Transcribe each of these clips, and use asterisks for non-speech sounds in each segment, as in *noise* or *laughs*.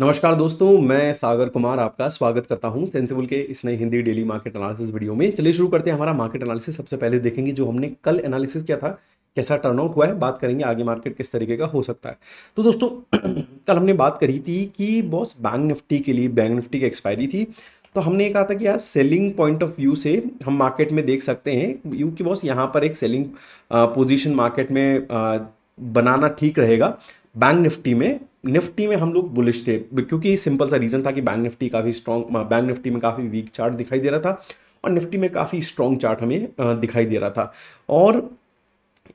नमस्कार दोस्तों मैं सागर कुमार आपका स्वागत करता हूं सेंसिबल के इस नए Hindi daily market analysis video में चलिए शुरू करते हैं हमारा मार्केट एनालिसिस सबसे पहले देखेंगे जो हमने कल एनालिसिस किया था कैसा टर्नआउट हुआ है बात करेंगे आगे मार्केट किस तरीके का हो सकता है तो दोस्तों *clears throat* कल हमने बात करी थी कि बॉस बैंक निफ्टी के लिए बैंक निफ्टी की एक्सपायरी थी तो हमने कहा था कि यार सेलिंग पॉइंट ऑफ व्यू से हम मार्केट में देख सकते हैं यू कि बॉस यहाँ पर एक सेलिंग पोजिशन मार्केट में बनाना ठीक रहेगा बैंक निफ्टी में निफ्टी में हम लोग बुलिश थे क्योंकि सिंपल सा रीज़न था कि बैंक निफ्टी काफ़ी स्ट्रॉन्ग बैंक निफ्टी में काफ़ी वीक चार्ट दिखाई दे रहा था और निफ्टी में काफ़ी स्ट्रॉन्ग चार्ट हमें दिखाई दे रहा था और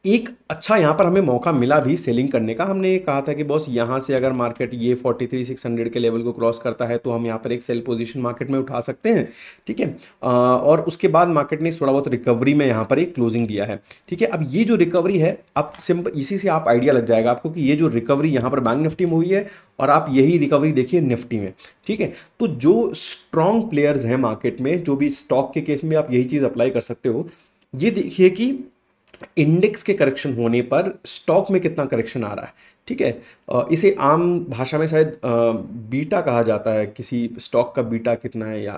एक अच्छा यहाँ पर हमें मौका मिला भी सेलिंग करने का हमने कहा था कि बॉस यहाँ से अगर मार्केट ये फोर्टी थ्री सिक्स हंड्रेड के लेवल को क्रॉस करता है तो हम यहाँ पर एक सेल पोजीशन मार्केट में उठा सकते हैं ठीक है और उसके बाद मार्केट ने थोड़ा बहुत रिकवरी में यहाँ पर एक क्लोजिंग दिया है ठीक है अब ये जो रिकवरी है आप सिंपल इसी से आप आइडिया लग जाएगा आपको कि ये जो रिकवरी यहाँ पर बैंक निफ्टी में हुई है और आप यही रिकवरी देखिए निफ्टी में ठीक है तो जो स्ट्रॉन्ग प्लेयर्स हैं मार्केट में जो भी स्टॉक के केस में आप यही चीज़ अप्लाई कर सकते हो ये देखिए कि इंडेक्स के करेक्शन होने पर स्टॉक में कितना करेक्शन आ रहा है ठीक है इसे आम भाषा में शायद बीटा कहा जाता है किसी स्टॉक का बीटा कितना है या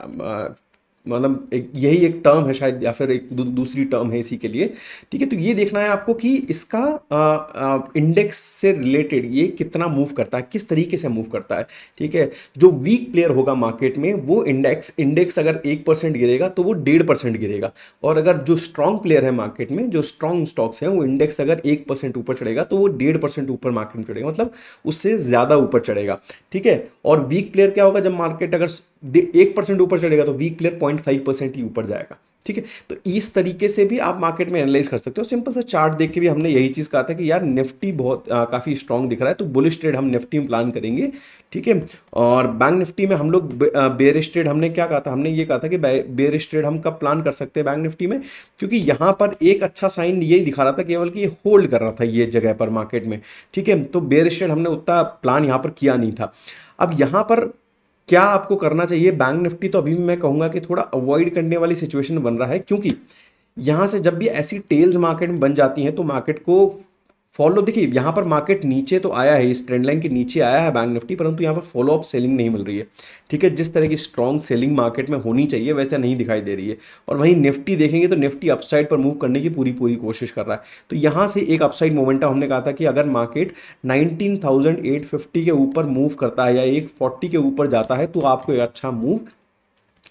मतलब एक यही एक टर्म है शायद या फिर एक दू, दूसरी टर्म है इसी के लिए ठीक है तो ये देखना है आपको कि इसका आ, आ, इंडेक्स से रिलेटेड ये कितना मूव करता है किस तरीके से मूव करता है ठीक है जो वीक प्लेयर होगा मार्केट में वो इंडेक्स इंडेक्स अगर एक परसेंट गिरेगा तो वो डेढ़ परसेंट गिरेगा और अगर जो स्ट्रॉन्ग प्लेयर है मार्केट में जो स्ट्रॉन्ग स्टॉक्स हैं वो इंडेक्स अगर एक परसेंट ऊपर चढ़ेगा तो वो डेढ़ परसेंट ऊपर मार्केट में चढ़ेगा मतलब उससे ज़्यादा ऊपर चढ़ेगा ठीक है और वीक प्लेयर क्या होगा जब मार्केट अगर एक परसेंट ऊपर चढ़ेगा तो weak player point five percent ही ऊपर जाएगा ठीक है तो इस तरीके से भी आप मार्केट में एनालाइज कर सकते हो सिंपल सा चार्ट देख के भी हमने यही चीज़ कहा था कि यार निफ्टी बहुत आ, काफ़ी स्ट्रांग दिख रहा है तो बुलिश ट्रेड हम निफ्टी में प्लान करेंगे ठीक है और बैंक निफ्टी में हम लोग बेयर ट्रेड हमने क्या कहा था हमने ये कहा था कि बेयर ट्रेड हम कब प्लान कर सकते हैं बैंक निफ्टी में क्योंकि यहाँ पर एक अच्छा साइन यही दिखा रहा था केवल कि होल्ड कर रहा था ये जगह पर मार्केट में ठीक है तो बेयर ट्रेड हमने उतना प्लान यहाँ पर किया नहीं था अब यहाँ पर क्या आपको करना चाहिए बैंक निफ्टी तो अभी मैं कहूंगा कि थोड़ा अवॉइड करने वाली सिचुएशन बन रहा है क्योंकि यहां से जब भी ऐसी टेल्स मार्केट में बन जाती हैं तो मार्केट को फॉलो देखिए यहाँ पर मार्केट नीचे तो आया है इस ट्रेंड लाइन के नीचे आया है बैंक निफ्टी परंतु यहाँ पर फॉलो अप सेलिंग नहीं मिल रही है ठीक है जिस तरह की स्ट्रॉन्ग सेलिंग मार्केट में होनी चाहिए वैसे नहीं दिखाई दे रही है और वहीं निफ्टी देखेंगे तो निफ्टी अपसाइड पर मूव करने की पूरी पूरी कोशिश कर रहा है तो यहाँ से एक अपसाइड मोमेंटम हमने कहा था कि अगर मार्केट नाइनटीन के ऊपर मूव करता है या एक के ऊपर जाता है तो आपको एक अच्छा मूव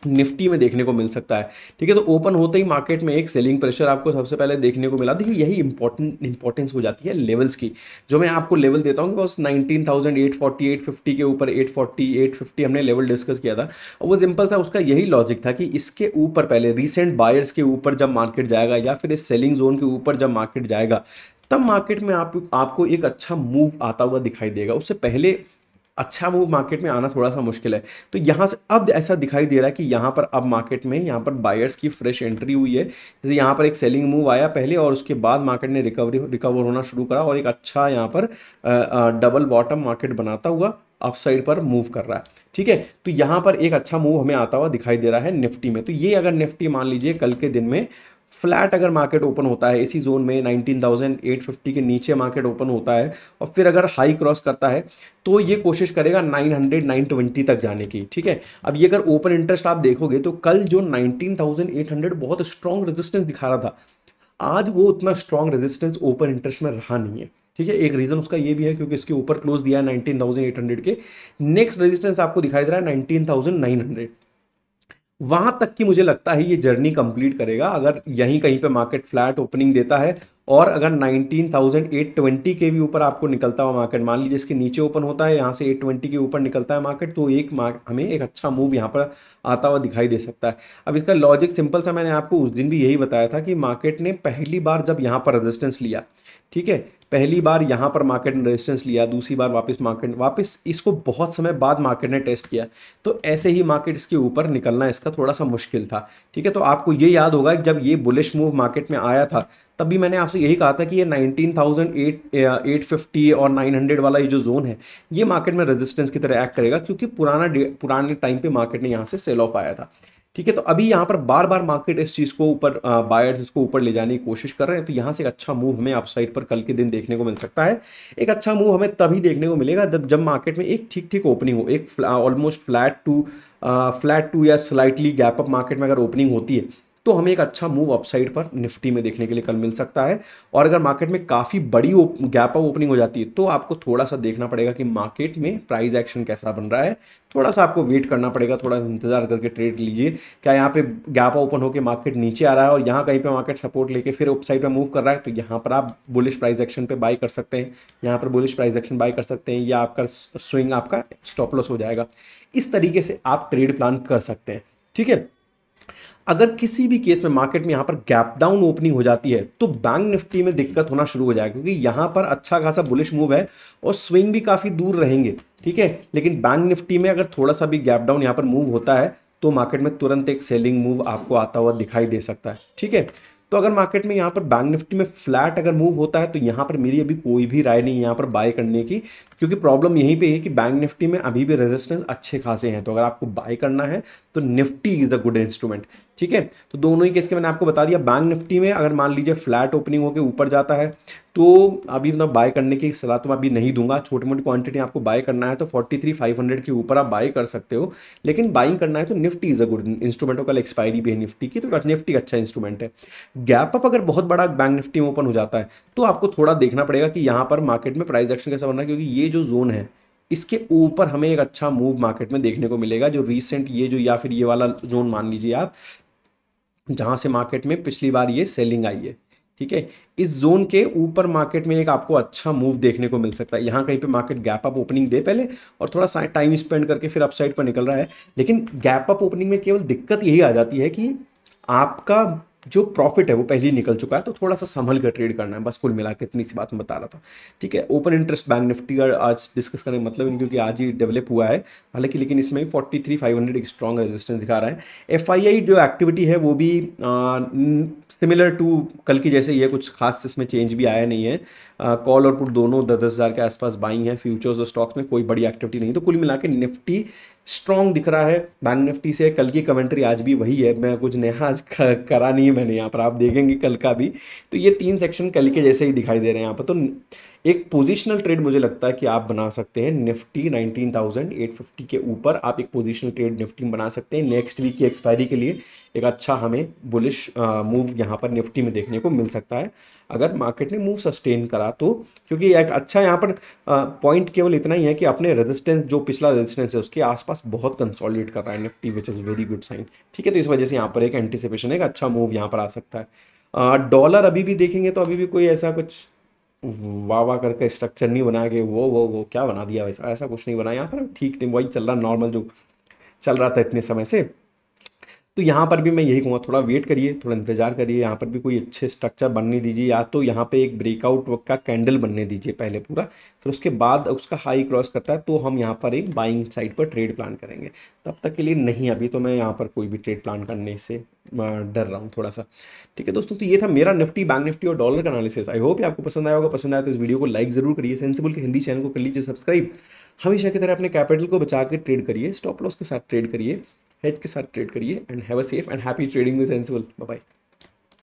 निफ्टी में देखने को मिल सकता है ठीक है तो ओपन होते ही मार्केट में एक सेलिंग प्रेशर आपको सबसे पहले देखने को मिला देखिए यही इंपॉर्टेंट इंपॉर्टेंस हो जाती है लेवल्स की जो मैं आपको लेवल देता हूँ because nineteen thousand eight forty eight fifty के ऊपर एट फोर्टी एट फिफ्टी हमने लेवल डिस्कस किया था और वो सिंपल था उसका यही लॉजिक था कि इसके ऊपर पहले रिसेंट बायर्स के ऊपर जब मार्केट जाएगा या फिर इस सेलिंग जोन के ऊपर जब मार्केट जाएगा तब मार्केट में आप आपको एक अच्छा मूव आता हुआ दिखाई देगा उससे पहले अच्छा मूव मार्केट में आना थोड़ा सा मुश्किल है तो यहाँ से अब ऐसा दिखाई दे रहा है कि यहाँ पर अब मार्केट में यहाँ पर बायर्स की फ्रेश एंट्री हुई है जैसे यहाँ पर एक सेलिंग मूव आया पहले और उसके बाद मार्केट ने रिकवरी रिकवर होना शुरू करा और एक अच्छा यहाँ पर डबल बॉटम मार्केट बनाता हुआ अपसाइड पर मूव कर रहा है ठीक है तो यहाँ पर एक अच्छा मूव हमें आता हुआ दिखाई दे रहा है निफ्टी में तो ये अगर निफ्टी मान लीजिए कल के दिन में फ्लैट अगर मार्केट ओपन होता है इसी जोन में 19,850 के नीचे मार्केट ओपन होता है और फिर अगर हाई क्रॉस करता है तो ये कोशिश करेगा 900 920 तक जाने की ठीक है अब ये अगर ओपन इंटरेस्ट आप देखोगे तो कल जो 19,800 बहुत स्ट्रॉन्ग रेजिस्टेंस दिखा रहा था आज वो उतना स्ट्रॉन्ग रेजिस्टेंस ओपन इंटरेस्ट में रहा नहीं है ठीक है एक रीज़न उसका ये भी है क्योंकि इसके ऊपर क्लोज दिया है नाइनटीन के नेक्स्ट रेजिस्टेंस आपको दिखाई दे रहा है नाइनटीन वहां तक की मुझे लगता है ये जर्नी कंप्लीट करेगा अगर यहीं कहीं पे मार्केट फ्लैट ओपनिंग देता है और अगर 19,820 के भी ऊपर आपको निकलता हुआ मार्केट मान लीजिए इसके नीचे ओपन होता है यहाँ से 820 के ऊपर निकलता है मार्केट तो एक मार्क हमें एक अच्छा मूव यहाँ पर आता हुआ दिखाई दे सकता है अब इसका लॉजिक सिंपल सा मैंने आपको उस दिन भी यही बताया था कि मार्केट ने पहली बार जब यहाँ पर रजिस्टेंस लिया ठीक है पहली बार यहाँ पर मार्केट ने रेजिस्टेंस लिया दूसरी बार वापस मार्केट वापस इसको बहुत समय बाद मार्केट ने टेस्ट किया तो ऐसे ही मार्केट इसके ऊपर निकलना इसका थोड़ा सा मुश्किल था ठीक है तो आपको ये याद होगा जब ये बुलिश मूव मार्केट में आया था तब भी मैंने आपसे यही कहा था कि ये फिफ्टी और 900 वाला ये जो जोन है ये मार्केट में रेजिस्टेंस की तरह एक्ट करेगा क्योंकि पुराना पुराने टाइम पे मार्केट ने यहाँ से सेल ऑफ आया था ठीक है तो अभी यहाँ पर बार बार मार्केट इस चीज़ को ऊपर बायर्स इसको ऊपर ले जाने की कोशिश कर रहे हैं तो यहाँ से एक अच्छा मूव हमें अपसाइड पर कल के दिन देखने को मिल सकता है एक अच्छा मूव हमें तभी देखने को मिलेगा जब जब मार्केट में एक ठीक ठीक ओपनिंग हो एक almost flat to flat to या स्लाइटली गैप अप मार्केट में अगर ओपनिंग होती है तो हमें एक अच्छा मूव अपसाइड पर निफ्टी में देखने के लिए कल मिल सकता है और अगर मार्केट में काफ़ी बड़ी गैप ऑफ ओपनिंग हो जाती है तो आपको थोड़ा सा देखना पड़ेगा कि मार्केट में प्राइस एक्शन कैसा बन रहा है थोड़ा सा आपको वेट करना पड़ेगा थोड़ा इंतजार करके ट्रेड लीजिए क्या यहाँ पे गैप ओपन होकर मार्केट नीचे आ रहा है और यहाँ कहीं पे मार्केट सपोर्ट लेके फिर अपसाइड पे मूव कर रहा है तो यहाँ पर आप बुलिश प्राइस एक्शन पे बाई कर सकते हैं यहाँ पर बुलिश प्राइस एक्शन बाई कर सकते हैं या आपका स्विंग आपका स्टॉप लॉस हो जाएगा इस तरीके से आप ट्रेड प्लान कर सकते हैं ठीक है अगर किसी भी केस में मार्केट में यहाँ पर गैप डाउन ओपनिंग हो जाती है तो बैंक निफ्टी में दिक्कत होना शुरू हो जाएगा क्योंकि यहाँ पर अच्छा खासा बुलिश मूव है और स्विंग भी काफ़ी दूर रहेंगे ठीक है लेकिन बैंक निफ्टी में अगर थोड़ा सा भी गैप डाउन यहाँ पर मूव होता है तो मार्केट में तुरंत एक सेलिंग मूव आपको आता हुआ दिखाई दे सकता है ठीक है तो अगर मार्केट में यहाँ पर बैंक निफ्टी में फ्लैट अगर मूव होता है तो यहाँ पर मेरी अभी कोई भी राय नहीं यहाँ पर बाय करने की क्योंकि प्रॉब्लम यहीं पे है कि बैंक निफ्टी में अभी भी रेजिस्टेंस अच्छे खासे हैं तो अगर आपको बाय करना है तो Nifty is the good instrument ठीक है तो दोनों ही केस के मैंने आपको बता दिया बैंक निफ्टी में अगर मान लीजिए फ्लैट ओपनिंग होकर ऊपर जाता है तो अभी इतना बाय करने की सलाह तो मैं अभी नहीं दूंगा छोटी मोटी क्वांटिटी आपको बाय करना है तो 43,500 के ऊपर आप बाय कर सकते हो लेकिन बाइंग करना है तो Nifty is a good instrument कल एक्सपायरी भी है निफ्टी की तो निफ्टी अच्छा इंस्ट्रूमेंट है गैप अप अगर बहुत बड़ा बैंक निफ्टी में ओपन हो जाता है तो आपको थोड़ा देखना पड़ेगा कि यहाँ पर मार्केट में प्राइस एक्शन कैसा बनना है क्योंकि ये जो जोन है इसके ऊपर हमें एक अच्छा मूव मार्केट में देखने को मिलेगा जो रिसेंट ये जो या फिर ये वाला जोन मान लीजिए आप जहाँ से मार्केट में पिछली बार ये सेलिंग आई है ठीक है इस जोन के ऊपर मार्केट में एक आपको अच्छा मूव देखने को मिल सकता है यहाँ कहीं पे मार्केट गैप अप ओपनिंग दे पहले और थोड़ा सा टाइम स्पेंड करके फिर अपसाइड पर निकल रहा है लेकिन गैप अप ओपनिंग में केवल दिक्कत यही आ जाती है कि आपका जो प्रॉफिट है वो पहले ही निकल चुका है तो थोड़ा सा संभल कर ट्रेड करना है बस कुल मिला के इतनी सी बात मैं बता रहा था ठीक है ओपन इंटरेस्ट बैंक निफ्टी का आज डिस्कस करने का मतलब क्योंकि आज ही डेवलप हुआ है हालांकि लेकिन इसमें फोर्टी थ्री फाइव हंड्रेड एक स्ट्रॉन्ग रेजिस्टेंस दिखा रहा है एफ जो एक्टिविटी है वो भी सिमिलर टू कल की जैसे ये कुछ खास इसमें चेंज भी आया नहीं है कॉल और पुट दोनों दस दस हज़ार के आसपास बाइंग है फ्यूचर्स और स्टॉक्स में कोई बड़ी एक्टिविटी नहीं तो कुल मिला के निफ्टी स्ट्रांग दिख रहा है बैंक निफ्टी से कल की कमेंट्री आज भी वही है मैं कुछ नया आज *laughs* करा नहीं है मैंने यहाँ पर आप देखेंगे कल का भी तो ये तीन सेक्शन कल के जैसे ही दिखाई दे रहे हैं यहाँ पर तो एक पोजिशनल ट्रेड मुझे लगता है कि आप बना सकते हैं निफ्टी 19,850 के ऊपर आप एक पोजिशनल ट्रेड निफ्टी बना सकते हैं नेक्स्ट वीक की एक्सपायरी के लिए एक अच्छा हमें बुलिश मूव यहाँ पर निफ्टी में देखने को मिल सकता है अगर मार्केट ने मूव सस्टेन करा तो क्योंकि एक अच्छा यहाँ पर पॉइंट केवल इतना ही है कि अपने रेजिस्टेंस जो पिछला रेजिस्टेंस है उसके आसपास बहुत कंसॉलिडेट कर रहा है Nifty which is very good sign ठीक है तो इस वजह से यहाँ पर एक एंटिसिपेशन एक अच्छा मूव यहाँ पर आ सकता है डॉलर अभी भी देखेंगे तो अभी भी कोई ऐसा कुछ वाह वाह करके स्ट्रक्चर नहीं बनाया गया वो वो वो क्या बना दिया वैसा ऐसा कुछ नहीं बनाया यहाँ पर ठीक नहीं वही चल रहा नॉर्मल जो चल रहा था इतने समय से तो यहाँ पर भी मैं यही कहूँगा थोड़ा वेट करिए थोड़ा इंतज़ार करिए यहाँ पर भी कोई अच्छे स्ट्रक्चर बनने दीजिए या तो यहाँ पे एक ब्रेकआउट का कैंडल बनने दीजिए पहले पूरा फिर उसके बाद उसका हाई क्रॉस करता है तो हम यहाँ पर एक बाइंग साइड पर ट्रेड प्लान करेंगे तब तक के लिए नहीं अभी तो मैं यहाँ पर कोई भी ट्रेड प्लान करने से डर रहा हूँ थोड़ा सा ठीक है दोस्तों तो ये था मेरा निफ्टी बैंक निफ्टी और डॉलर का एनालिसिस आई होप आपको पसंद आया होगा पसंद आया तो इस वीडियो को लाइक ज़रूर करिए सेंसिबल के हिंदी चैनल को कर लीजिए सब्सक्राइब हमेशा की तरह अपने कैपिटल को बचा के ट्रेड करिए स्टॉप लॉस के साथ ट्रेड करिए हेज के साथ ट्रेड करिए and have a safe and happy trading with sensible bye